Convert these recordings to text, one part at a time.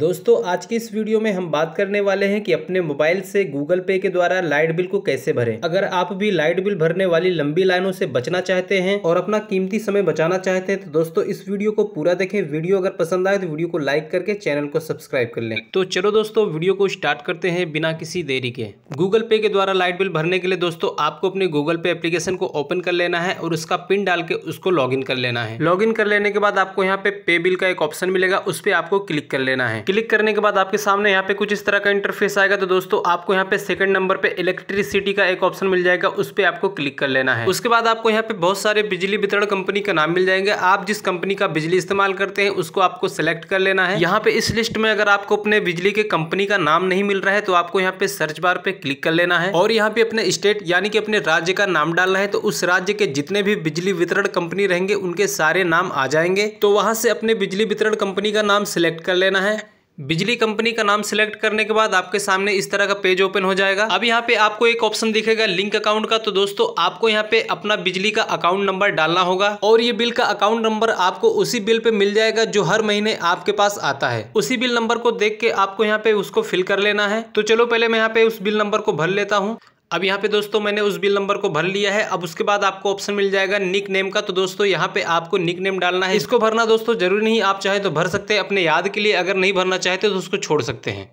दोस्तों आज की इस वीडियो में हम बात करने वाले हैं कि अपने मोबाइल से गूगल पे के द्वारा लाइट बिल को कैसे भरें अगर आप भी लाइट बिल भरने वाली लंबी लाइनों से बचना चाहते हैं और अपना कीमती समय बचाना चाहते हैं तो दोस्तों इस वीडियो को पूरा देखें वीडियो अगर पसंद आए तो वीडियो को लाइक करके चैनल को सब्सक्राइब कर ले तो चलो दोस्तों वीडियो को स्टार्ट करते हैं बिना किसी देरी के गूगल पे के द्वारा लाइट बिल भरने के लिए दोस्तों आपको अपने गूगल पे एप्लीकेशन को ओपन कर लेना है और उसका पिन डाल के उसको लॉग कर लेना है लॉग कर लेने के बाद आपको यहाँ पे पे बिल का एक ऑप्शन मिलेगा उस पर आपको क्लिक कर लेना है हैं क्लिक करने के बाद आपके सामने यहाँ पे कुछ इस तरह का इंटरफेस आएगा तो दोस्तों आपको यहाँ पे सेकंड नंबर पे इलेक्ट्रिसिटी का एक ऑप्शन मिल जाएगा उस पर आपको क्लिक कर लेना है उसके बाद आपको यहाँ पे बहुत सारे बिजली वितरण कंपनी का नाम मिल जाएंगे आप जिस कंपनी का बिजली इस्तेमाल करते हैं उसको आपको सेलेक्ट कर लेना है यहाँ पे इस लिस्ट में अगर आपको अपने बिजली के कंपनी का नाम नहीं मिल रहा है तो आपको यहाँ पे सर्च बार पे क्लिक कर लेना है और यहाँ पे अपने स्टेट यानी कि अपने राज्य का नाम डालना है तो उस राज्य के जितने भी बिजली वितरण कंपनी रहेंगे उनके सारे नाम आ जाएंगे तो वहां से अपने बिजली वितरण कंपनी का नाम सिलेक्ट कर लेना है बिजली कंपनी का नाम सिलेक्ट करने के बाद आपके सामने इस तरह का पेज ओपन हो जाएगा अब यहाँ पे आपको एक ऑप्शन दिखेगा लिंक अकाउंट का तो दोस्तों आपको यहाँ पे अपना बिजली का अकाउंट नंबर डालना होगा और ये बिल का अकाउंट नंबर आपको उसी बिल पे मिल जाएगा जो हर महीने आपके पास आता है उसी बिल नंबर को देख के आपको यहाँ पे उसको फिल कर लेना है तो चलो पहले मैं यहाँ पे उस बिल नंबर को भर लेता हूँ अब यहाँ पे दोस्तों मैंने उस बिल नंबर को भर लिया है अब उसके बाद आपको ऑप्शन मिल जाएगा निक नेम का तो दोस्तों यहाँ पे आपको निक नेम डालना है इसको भरना दोस्तों जरूरी नहीं आप चाहे तो भर सकते हैं अपने याद के लिए अगर नहीं भरना चाहते तो उसको छोड़ सकते हैं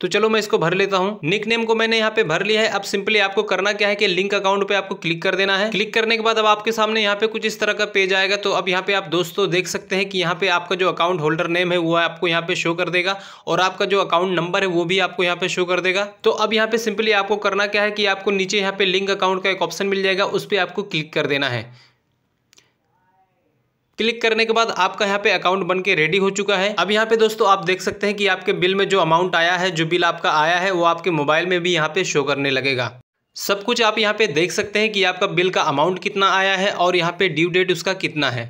तो चलो मैं इसको भर लेता हूँ निक नेम को मैंने यहाँ पे भर लिया है अब सिंपली आपको करना क्या है कि लिंक अकाउंट पे आपको क्लिक कर देना है क्लिक करने के बाद अब आपके सामने यहाँ पे कुछ इस तरह का पेज आएगा तो अब यहाँ पे आप दोस्तों देख सकते हैं कि यहाँ पे आपका जो अकाउंट होल्डर नेम है वो आपको यहाँ पे शो कर देगा और आपका जो अकाउंट नंबर है वो भी आपको यहाँ पे शो कर देगा तो अब यहाँ पे सिंपली आपको करना क्या है कि आपको नीचे यहाँ पे लिंक अकाउंट का एक ऑप्शन मिल जाएगा उस पर आपको क्लिक कर देना है क्लिक करने के बाद आपका यहाँ पे अकाउंट बन के रेडी हो चुका है अब यहाँ पे दोस्तों आप देख सकते हैं कि आपके बिल में जो अमाउंट आया है जो बिल आपका आया है वो आपके मोबाइल में भी यहाँ पे शो करने लगेगा सब कुछ आप यहाँ पे देख सकते हैं कि आपका बिल का अमाउंट कितना आया है और यहाँ पे ड्यू डेट उसका कितना है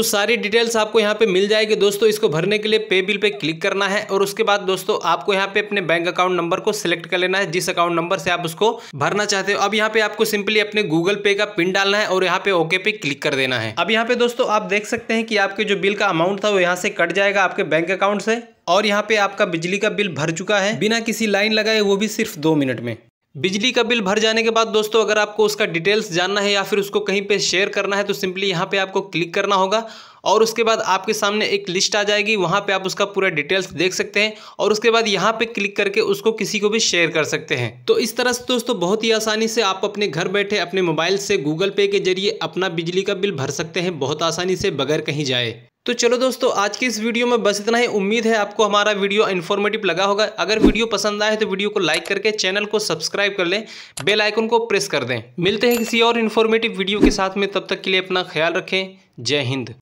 तो सारी डिटेल्स आपको यहाँ पे मिल जाएगी दोस्तों इसको भरने के लिए पे बिल पे क्लिक करना है और उसके बाद दोस्तों आपको यहाँ पे अपने बैंक अकाउंट नंबर को सिलेक्ट कर लेना है जिस अकाउंट नंबर से आप उसको भरना चाहते हो अब यहाँ पे आपको सिंपली अपने गूगल पे का पिन डालना है और यहाँ पे ओके पे क्लिक कर देना है अब यहाँ पे दोस्तों आप देख सकते हैं कि आपके जो बिल का अमाउंट था वो यहाँ से कट जाएगा आपके बैंक अकाउंट से और यहाँ पे आपका बिजली का बिल भर चुका है बिना किसी लाइन लगाए वो भी सिर्फ दो मिनट में बिजली का बिल भर जाने के बाद दोस्तों अगर आपको उसका डिटेल्स जानना है या फिर उसको कहीं पे शेयर करना है तो सिंपली यहाँ पे आपको क्लिक करना होगा और उसके बाद आपके सामने एक लिस्ट आ जाएगी वहाँ पे आप उसका पूरा डिटेल्स देख सकते हैं और उसके बाद यहाँ पे क्लिक करके उसको किसी को भी शेयर कर सकते हैं तो इस तरह से दोस्तों बहुत ही आसानी से आप अपने घर बैठे अपने मोबाइल से गूगल पे के जरिए अपना बिजली का बिल भर सकते हैं बहुत आसानी से बगैर कहीं जाए तो चलो दोस्तों आज की इस वीडियो में बस इतना ही उम्मीद है आपको हमारा वीडियो इन्फॉर्मेटिव लगा होगा अगर वीडियो पसंद आए तो वीडियो को लाइक करके चैनल को सब्सक्राइब कर लें बेल आइकन को प्रेस कर दें मिलते हैं किसी और इन्फॉर्मेटिव वीडियो के साथ में तब तक के लिए अपना ख्याल रखें जय हिंद